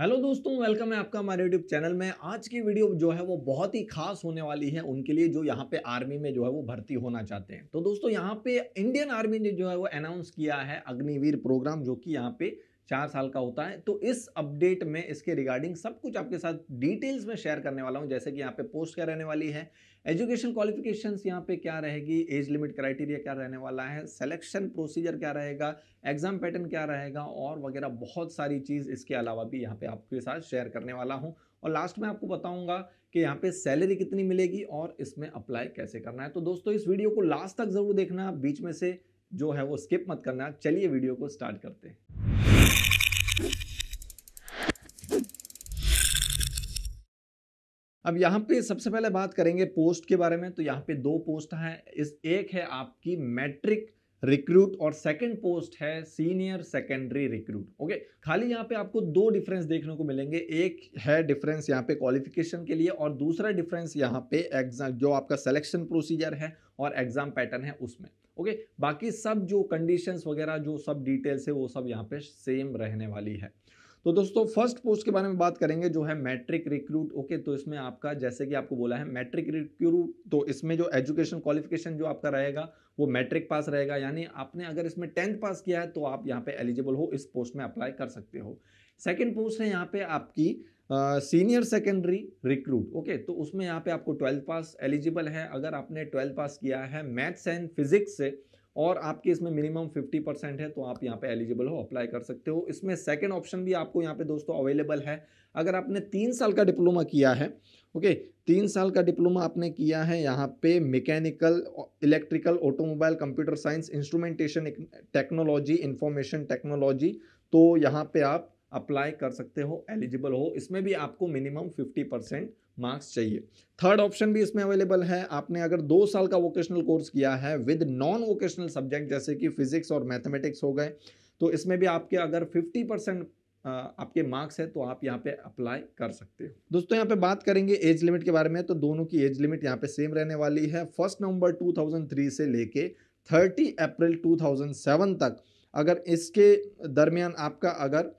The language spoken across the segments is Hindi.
हेलो दोस्तों वेलकम है आपका हमारे यूट्यूब चैनल में आज की वीडियो जो है वो बहुत ही खास होने वाली है उनके लिए जो यहाँ पे आर्मी में जो है वो भर्ती होना चाहते हैं तो दोस्तों यहाँ पे इंडियन आर्मी ने जो है वो अनाउंस किया है अग्निवीर प्रोग्राम जो कि यहाँ पे चार साल का होता है तो इस अपडेट में इसके रिगार्डिंग सब कुछ आपके साथ डिटेल्स में शेयर करने वाला हूँ जैसे कि यहाँ पे पोस्ट क्या रहने वाली है एजुकेशन क्वालिफिकेशन यहाँ पे क्या रहेगी एज लिमिट क्राइटेरिया क्या रहने वाला है सिलेक्शन प्रोसीजर क्या रहेगा एग्जाम पैटर्न क्या रहेगा और वगैरह बहुत सारी चीज़ इसके अलावा भी यहाँ पे आपके साथ शेयर करने वाला हूँ और लास्ट में आपको बताऊंगा कि यहाँ पे सैलरी कितनी मिलेगी और इसमें अप्लाई कैसे करना है तो दोस्तों इस वीडियो को लास्ट तक ज़रूर देखना बीच में से जो है वो स्किप मत करना चलिए वीडियो को स्टार्ट करते हैं अब यहाँ पे सबसे पहले बात करेंगे पोस्ट के बारे में तो यहाँ पे दो पोस्ट हैं इस एक है आपकी मैट्रिक रिक्रूट और सेकंड पोस्ट है सीनियर सेकेंडरी रिक्रूट ओके खाली यहाँ पे आपको दो डिफरेंस देखने को मिलेंगे एक है डिफरेंस यहाँ पे क्वालिफिकेशन के लिए और दूसरा डिफरेंस यहाँ पे एग्जाम जो आपका सिलेक्शन प्रोसीजर है और एग्जाम पैटर्न है उसमें ओके बाकी सब जो कंडीशंस वगैरह जो सब डिटेल्स है वो सब यहाँ पे सेम रहने वाली है तो दोस्तों फर्स्ट पोस्ट के बारे में बात करेंगे जो है मैट्रिक रिक्रूट ओके तो इसमें आपका जैसे कि आपको बोला है मैट्रिक रिक्रूट तो इसमें जो एजुकेशन क्वालिफिकेशन जो आपका रहेगा वो मैट्रिक पास रहेगा यानी आपने अगर इसमें टेंथ पास किया है तो आप यहाँ पे एलिजिबल हो इस पोस्ट में अप्लाई कर सकते हो सेकेंड पोस्ट है यहाँ पे आपकी सीनियर सेकेंडरी रिक्रूट ओके तो उसमें यहाँ पे आपको ट्वेल्थ पास एलिजिबल है अगर आपने ट्वेल्थ पास किया है मैथ्स एंड फिजिक्स से और आपके इसमें मिनिमम 50 परसेंट है तो आप यहाँ पे एलिजिबल हो अप्लाई कर सकते हो इसमें सेकंड ऑप्शन भी आपको यहाँ पे दोस्तों अवेलेबल है अगर आपने तीन साल का डिप्लोमा किया है ओके तीन साल का डिप्लोमा आपने किया है यहाँ पे mechanical electrical automobile computer science instrumentation technology information technology तो यहाँ पे आप अप्लाई कर सकते हो एलिजिबल हो इसमें भी आपको मिनिमम फिफ्टी परसेंट मार्क्स चाहिए थर्ड ऑप्शन भी इसमें अवेलेबल है आपने अगर दो साल का वोकेशनल कोर्स किया है विद नॉन वोकेशनल सब्जेक्ट जैसे कि फिजिक्स और मैथमेटिक्स हो गए तो इसमें भी आपके अगर 50 परसेंट आपके मार्क्स है तो आप यहाँ पे अप्लाई कर सकते हो दोस्तों यहाँ पे बात करेंगे एज लिमिट के बारे में तो दोनों की एज लिमिट यहाँ पे सेम रहने वाली है फर्स्ट नवंबर 2003 से लेके 30 अप्रैल 2007 तक अगर इसके दरमियान आपका अगर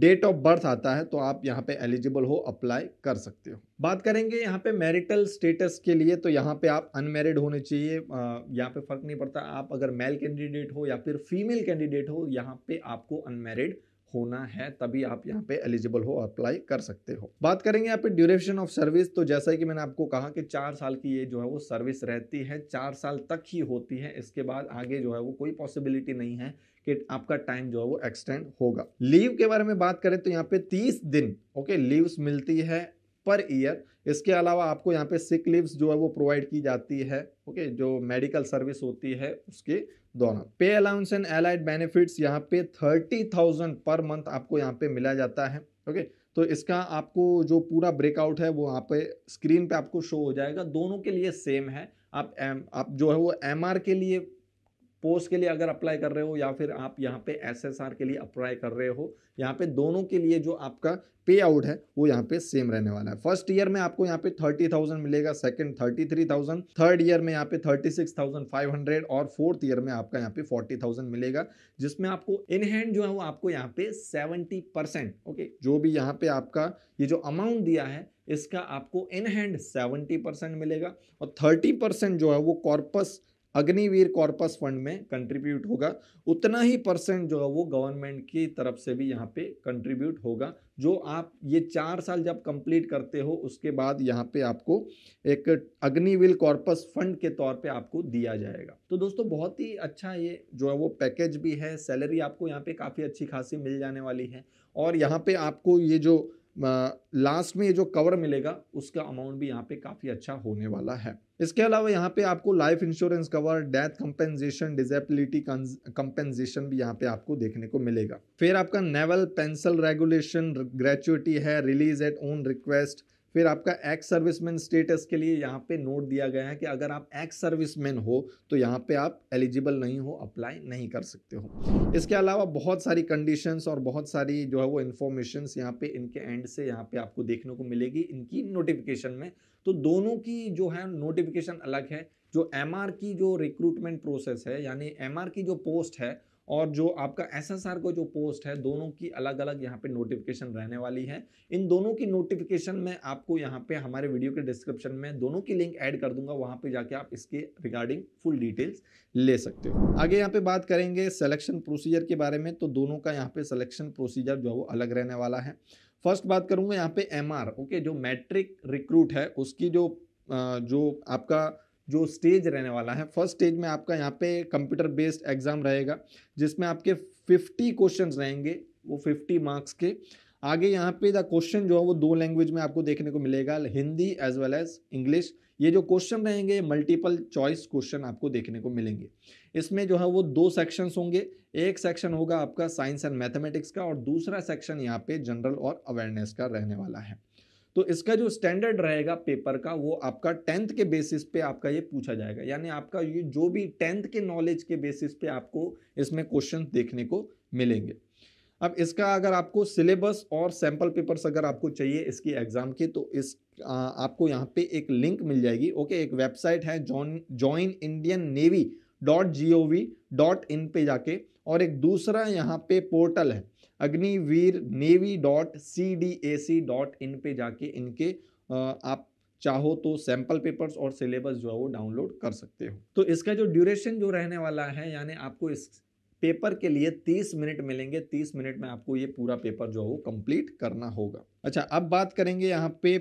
डेट ऑफ बर्थ आता है तो आप यहाँ पे एलिजिबल हो अप्लाई कर सकते हो बात करेंगे यहाँ पे मैरिटल स्टेटस के लिए तो यहाँ पे आप अनमेरिड होने चाहिए यहाँ पे फ़र्क नहीं पड़ता आप अगर मेल कैंडिडेट हो या फिर फीमेल कैंडिडेट हो यहाँ पे आपको अनमेरिड होना है तभी आप यहाँ पे एलिजिबल हो अप्लाई कर सकते हो बात करेंगे यहाँ पे ड्यूरेशन ऑफ सर्विस तो जैसा कि मैंने आपको कहा कि चार साल की ये जो है वो सर्विस रहती है चार साल तक ही होती है इसके बाद आगे जो है वो कोई पॉसिबिलिटी नहीं है कि आपका टाइम जो है वो एक्सटेंड होगा लीव के बारे में बात करें तो यहाँ पे तीस दिन ओके लीव्स मिलती है पर ईयर इसके अलावा आपको यहाँ पे सिक लीव्स जो है वो प्रोवाइड की जाती है ओके जो मेडिकल सर्विस होती है उसके दौरान पे अलाउंस एंड एलाइड बेनिफिट्स यहाँ पे थर्टी थाउजेंड पर मंथ आपको यहाँ पे मिला जाता है ओके तो इसका आपको जो पूरा ब्रेकआउट है वो यहाँ पे स्क्रीन पे आपको शो हो जाएगा दोनों के लिए सेम है आप एम आप जो है वो एम के लिए पोस्ट के लिए अगर अप्लाई कर रहे हो या फिर आप यहाँ पे एसएसआर के लिए अप्लाई कर रहे हो यहाँ पे दोनों के लिए जो आपका पे आउट है वो यहाँ पे सेम रहने वाला है फर्स्ट ईयर में आपको यहाँ पे थर्टी थाउजेंड मिलेगा second thirty three thousand third year में यहाँ पे thirty six thousand five hundred और फोर्थ ईयर में आपका यहाँ पे फोर्टी थाउजेंड मिलेगा जिसमें आपको इन हैंड जो है वो आपको यहाँ पे सेवेंटी परसेंट ओके जो भी यहाँ पे आपका ये जो अमाउंट दिया है इसका आपको इन हैंड सेवेंटी परसेंट मिलेगा और थर्टी परसेंट जो है वो कॉर्पस अग्निवीर कॉर्पस फंड में कंट्रीब्यूट होगा उतना ही परसेंट जो है वो गवर्नमेंट की तरफ से भी यहाँ पे कंट्रीब्यूट होगा जो आप ये चार साल जब कंप्लीट करते हो उसके बाद यहाँ पे आपको एक अग्निवीर कॉर्पस फंड के तौर पे आपको दिया जाएगा तो दोस्तों बहुत ही अच्छा ये जो है वो पैकेज भी है सैलरी आपको यहाँ पे काफ़ी अच्छी खासी मिल जाने वाली है और यहाँ पर आपको ये जो लास्ट में ये जो कवर मिलेगा उसका अमाउंट भी यहाँ पर काफ़ी अच्छा होने वाला है इसके अलावा यहाँ पे आपको life insurance cover death compensation disability compensation भी यहाँ पे आपको देखने को मिलेगा फिर आपका नेवल पेंसिल रेगुलेशन ग्रेचुटी है रिलीज एट ओन रिक्वेस्ट फिर आपका एक्स सर्विसमैन स्टेटस के लिए यहाँ पे नोट दिया गया है कि अगर आप एक्स सर्विसमैन हो तो यहाँ पे आप एलिजिबल नहीं हो अप्लाई नहीं कर सकते हो इसके अलावा बहुत सारी कंडीशंस और बहुत सारी जो है वो इन्फॉर्मेशंस यहाँ पे इनके एंड से यहाँ पे आपको देखने को मिलेगी इनकी नोटिफिकेशन में तो दोनों की जो है नोटिफिकेशन अलग है जो एम की जो रिक्रूटमेंट प्रोसेस है यानी एम की जो पोस्ट है और जो आपका एस का जो पोस्ट है दोनों की अलग अलग यहाँ पे नोटिफिकेशन रहने वाली है इन दोनों की नोटिफिकेशन मैं आपको यहाँ पे हमारे वीडियो के डिस्क्रिप्शन में दोनों की लिंक ऐड कर दूंगा वहाँ पे जाके आप इसके रिगार्डिंग फुल डिटेल्स ले सकते हो आगे यहाँ पे बात करेंगे सिलेक्शन प्रोसीजर के बारे में तो दोनों का यहाँ पे सलेक्शन प्रोसीजर जो है वो अलग रहने वाला है फर्स्ट बात करूँगा यहाँ पे एम ओके जो मैट्रिक रिक्रूट है उसकी जो जो आपका जो स्टेज रहने वाला है फर्स्ट स्टेज में आपका यहाँ पे कंप्यूटर बेस्ड एग्ज़ाम रहेगा जिसमें आपके 50 क्वेश्चंस रहेंगे वो 50 मार्क्स के आगे यहाँ पे द क्वेश्चन जो है वो दो लैंग्वेज में आपको देखने को मिलेगा Hindi as well as English ये जो क्वेश्चन रहेंगे मल्टीपल चॉइस क्वेश्चन आपको देखने को मिलेंगे इसमें जो है वो दो सेक्शंस होंगे एक सेक्शन होगा आपका साइंस एंड मैथमेटिक्स का और दूसरा सेक्शन यहाँ पे जनरल और अवेयरनेस का रहने वाला है तो इसका जो स्टैंडर्ड रहेगा पेपर का वो आपका टेंथ के बेसिस पे आपका ये पूछा जाएगा यानी आपका ये जो भी टेंथ के नॉलेज के बेसिस पे आपको इसमें क्वेश्चन देखने को मिलेंगे अब इसका अगर आपको सिलेबस और सैम्पल पेपर्स अगर आपको चाहिए इसकी एग्ज़ाम के तो इस आ, आपको यहाँ पे एक लिंक मिल जाएगी ओके एक वेबसाइट है join join Indian navy dot G O V dot in पे जाके और एक दूसरा यहाँ पे पोर्टल है Agniveer navy dot C D A C dot in पर जाके इनके आप चाहो तो सैम्पल पेपर्स और सिलेबस जो है वो डाउनलोड कर सकते हो तो इसका जो ड्यूरेशन जो रहने वाला है यानी आपको इस पेपर के लिए 30 मिनट मिलेंगे 30 मिनट में आपको ये पूरा पेपर जो है वो कंप्लीट करना होगा अच्छा अब बात करेंगे यहाँ पे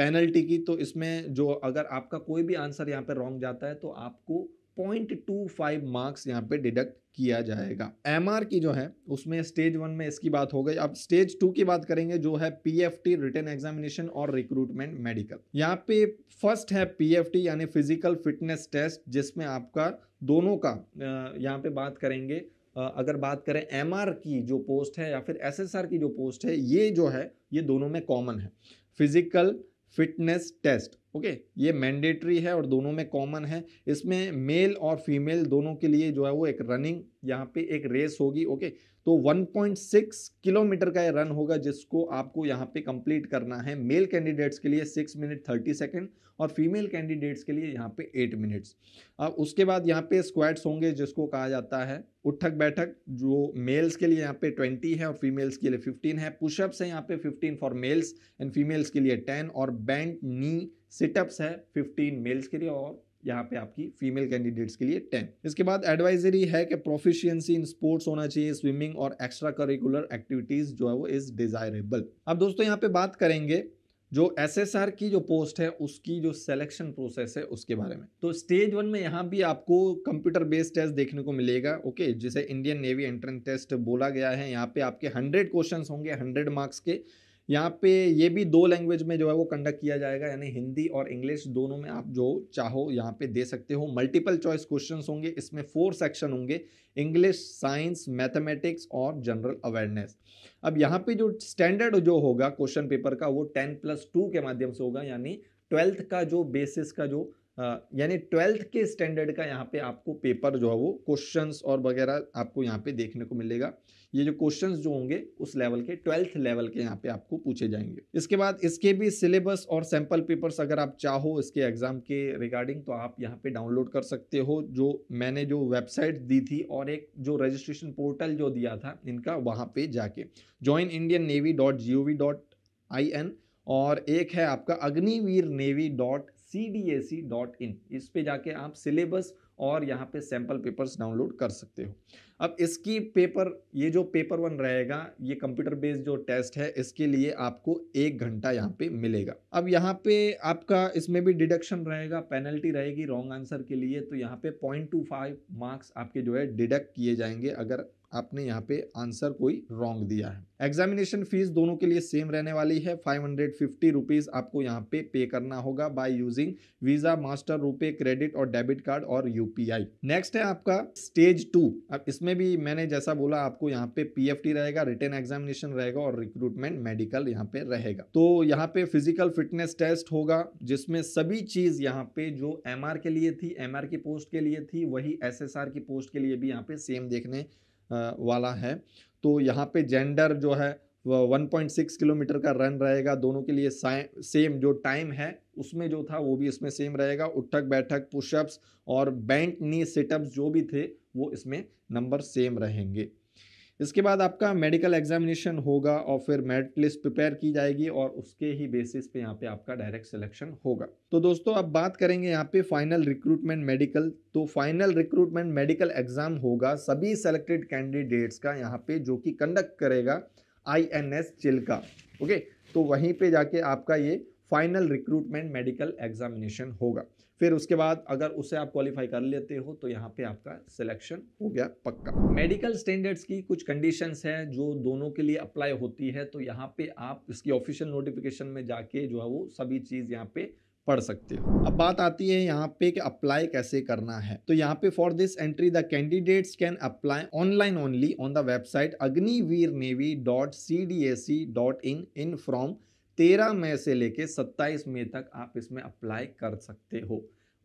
पेनल्टी की तो इसमें जो अगर आपका कोई भी आंसर यहाँ पे रॉन्ग जाता है तो आपको पॉइंट टू फाइव मार्क्स यहाँ पे डिडक्ट किया जाएगा एम की जो है उसमें स्टेज वन में इसकी बात हो गई अब स्टेज टू की बात करेंगे जो है P F T return examination और रिक्रूटमेंट मेडिकल यहाँ पे फर्स्ट है पी एफ टी यानी फिजिकल फिटनेस टेस्ट जिसमें आपका दोनों का यहाँ पे बात करेंगे अगर बात करें एम की जो पोस्ट है या फिर एस की जो पोस्ट है ये जो है ये दोनों में कॉमन है फिजिकल फिटनेस टेस्ट ओके ये मैंडेटरी है और दोनों में कॉमन है इसमें मेल और फीमेल दोनों के लिए जो है वो एक रनिंग यहाँ पे एक रेस होगी ओके तो 1.6 किलोमीटर का ये रन होगा जिसको आपको यहाँ पे कंप्लीट करना है मेल कैंडिडेट्स के लिए 6 मिनट 30 सेकंड और फीमेल कैंडिडेट्स के लिए यहाँ पे 8 मिनट्स अब उसके बाद यहाँ पे स्क्वाड्स होंगे जिसको कहा जाता है उठक बैठक जो मेल्स के लिए यहाँ पे 20 है और फीमेल्स के लिए 15 है पुशअप्स हैं यहाँ पे 15 फॉर मेल्स एंड फीमेल्स के लिए 10 और बैंड नी सिटअप्स है 15 मेल्स के लिए और यहाँ पे आपकी फीमेल कैंडिडेट्स के लिए टेन इसके बाद एडवाइजरी है कि प्रोफिशियंसी इन स्पोर्ट्स होना चाहिए स्विमिंग और एक्स्ट्रा करिकुलर एक्टिविटीज जो है वो इज डिजायरेबल अब दोस्तों यहाँ पे बात करेंगे जो एस की जो पोस्ट है उसकी जो सिलेक्शन प्रोसेस है उसके बारे में तो स्टेज वन में यहाँ भी आपको कंप्यूटर बेस्ड टेस्ट देखने को मिलेगा ओके जिसे इंडियन नेवी एंट्रेंस टेस्ट बोला गया है यहाँ पे आपके हंड्रेड क्वेश्चन होंगे हंड्रेड मार्क्स के यहाँ पे ये भी दो लैंग्वेज में जो है वो कंडक्ट किया जाएगा यानी हिंदी और इंग्लिश दोनों में आप जो चाहो यहाँ पे दे सकते हो मल्टीपल चॉइस क्वेश्चंस होंगे इसमें फोर सेक्शन होंगे इंग्लिश साइंस मैथमेटिक्स और जनरल अवेयरनेस अब यहाँ पे जो स्टैंडर्ड जो होगा क्वेश्चन पेपर का वो टेन प्लस टू के माध्यम से होगा यानी ट्वेल्थ का जो बेसिस का जो यानी ट्वेल्थ के स्टैंडर्ड का यहाँ पे आपको पेपर जो है वो क्वेश्चंस और वगैरह आपको यहाँ पे देखने को मिलेगा ये जो क्वेश्चंस जो होंगे उस लेवल के ट्वेल्थ लेवल के यहाँ पे आपको पूछे जाएंगे इसके बाद इसके भी सिलेबस और सैम्पल पेपर्स अगर आप चाहो इसके एग्ज़ाम के रिगार्डिंग तो आप यहाँ पे डाउनलोड कर सकते हो जो मैंने जो वेबसाइट दी थी और एक जो रजिस्ट्रेशन पोर्टल जो दिया था इनका वहाँ पर जाके join Indian navy dot G O V dot I N और एक है आपका Agniveer navy dot C D A C dot in इस पर जाके आप सिलेबस और यहाँ पे सैम्पल पेपर्स डाउनलोड कर सकते हो अब इसकी पेपर ये जो पेपर वन रहेगा ये कंप्यूटर बेस्ड जो टेस्ट है इसके लिए आपको एक घंटा यहाँ पे मिलेगा अब यहाँ पे आपका इसमें भी डिडक्शन रहेगा पेनल्टी रहेगी रॉन्ग आंसर के लिए तो यहाँ पे पॉइंट टू फाइव मार्क्स आपके जो है डिडक्ट किए जाएंगे अगर आपने यहाँ पे आंसर कोई रॉन्ग दिया है एग्जामिनेशन फीस दोनों के लिए सेम रहने वाली है फाइव हंड्रेड फिफ्टी रुपीज़ आपको यहाँ पे पे करना होगा by using visa master RuPay credit और डेबिट कार्ड और यूपीआई नेक्स्ट है आपका स्टेज टू अब इसमें भी मैंने जैसा बोला आपको यहाँ पे पी रहेगा रिटर्न एग्जामिनेशन रहेगा और रिक्रूटमेंट मेडिकल यहाँ पे रहेगा तो यहाँ पे फिजिकल फिटनेस टेस्ट होगा जिसमें सभी चीज़ यहाँ पे जो एम के लिए थी एम की पोस्ट के लिए थी वही एस की पोस्ट के लिए भी यहाँ पे सेम देखने वाला है तो यहाँ पे जेंडर जो है वन पॉइंट सिक्स किलोमीटर का रन रहेगा दोनों के लिए सेम जो टाइम है उसमें जो था वो भी इसमें सेम रहेगा उठक बैठक पुशअप्स और बैंक नी सेटअप्स जो भी थे वो इसमें नंबर सेम रहेंगे इसके बाद आपका मेडिकल एग्जामिनेशन होगा और फिर मेरिट लिस्ट प्रिपेयर की जाएगी और उसके ही बेसिस पे यहाँ पे आपका डायरेक्ट सिलेक्शन होगा तो दोस्तों अब बात करेंगे यहाँ पे फाइनल रिक्रूटमेंट मेडिकल तो फाइनल रिक्रूटमेंट मेडिकल एग्जाम होगा सभी सेलेक्टेड कैंडिडेट्स का यहाँ पे जो कि कंडक्ट करेगा I N S Chilka okay तो वहीं पे जाके आपका ये फाइनल रिक्रूटमेंट मेडिकल एग्जामिनेशन होगा फिर उसके बाद अगर उसे आप क्वालिफाई कर लेते हो तो यहाँ पे आपका सिलेक्शन हो गया पक्का मेडिकल स्टैंडर्ड्स की कुछ कंडीशंस हैं जो दोनों के लिए अप्लाई होती है तो यहाँ पे आप इसकी ऑफिशियल नोटिफिकेशन में जाके जो है वो सभी चीज़ यहाँ पे पढ़ सकते हो अब बात आती है यहाँ पे कि अप्लाई कैसे करना है तो यहाँ पे for this entry the candidates can apply online only on the website Agniveer navy dot C D S C dot in in from तेरह मई से लेके सत्ताईस मई तक आप इसमें अप्लाई कर सकते हो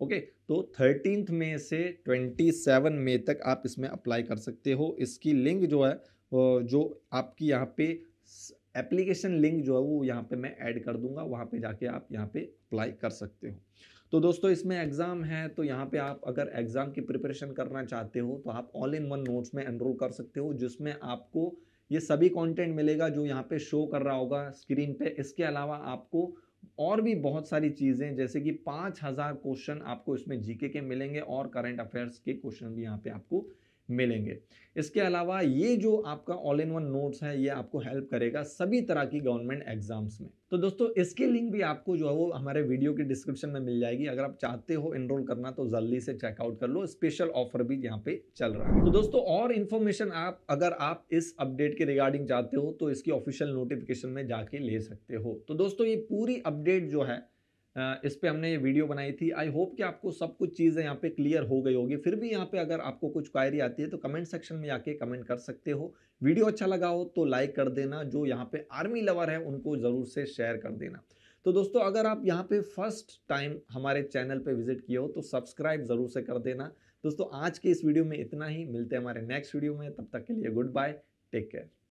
ओके तो थर्टीन मई से ट्वेंटी सेवन मई तक आप इसमें अप्लाई कर सकते हो इसकी लिंक जो है जो आपकी यहाँ पे एप्लीकेशन लिंक जो है वो यहाँ पे मैं ऐड कर दूंगा वहाँ पे जाके आप यहाँ पे अप्लाई कर सकते हो तो दोस्तों इसमें एग्ज़ाम है तो यहाँ पे आप अगर एग्ज़ाम की प्रिपरेशन करना चाहते हो तो आप ऑल इन वन नोट्स में एनरोल कर सकते हो जिसमें आपको ये सभी कंटेंट मिलेगा जो यहाँ पे शो कर रहा होगा स्क्रीन पे इसके अलावा आपको और भी बहुत सारी चीज़ें जैसे कि पाँच हज़ार क्वेश्चन आपको इसमें जीके के मिलेंगे और करंट अफेयर्स के क्वेश्चन भी यहाँ पे आपको मिलेंगे इसके अलावा ये जो आपका ऑल इन वन नोट्स है ये आपको हेल्प करेगा सभी तरह की गवर्नमेंट एग्जाम्स में तो दोस्तों इसकी लिंक भी आपको जो है वो हमारे वीडियो के डिस्क्रिप्शन में मिल जाएगी अगर आप चाहते हो इनरोल करना तो जल्दी से चेकआउट कर लो स्पेशल ऑफर भी यहाँ पे चल रहा है तो दोस्तों और इन्फॉर्मेशन आप अगर आप इस अपडेट के रिगार्डिंग चाहते हो तो इसकी ऑफिशियल नोटिफिकेशन में जाके ले सकते हो तो दोस्तों ये पूरी अपडेट जो है इस पर हमने ये वीडियो बनाई थी आई होप कि आपको सब कुछ चीज़ें यहाँ पे क्लियर हो गई होगी फिर भी यहाँ पे अगर आपको कुछ क्वायरी आती है तो कमेंट सेक्शन में आके कमेंट कर सकते हो वीडियो अच्छा लगा हो तो लाइक कर देना जो यहाँ पे आर्मी लवर है उनको ज़रूर से शेयर कर देना तो दोस्तों अगर आप यहाँ पे फर्स्ट टाइम हमारे चैनल पे विजिट किए हो तो सब्सक्राइब ज़रूर से कर देना दोस्तों आज के इस वीडियो में इतना ही मिलते हैं हमारे नेक्स्ट वीडियो में तब तक के लिए गुड बाय टेक केयर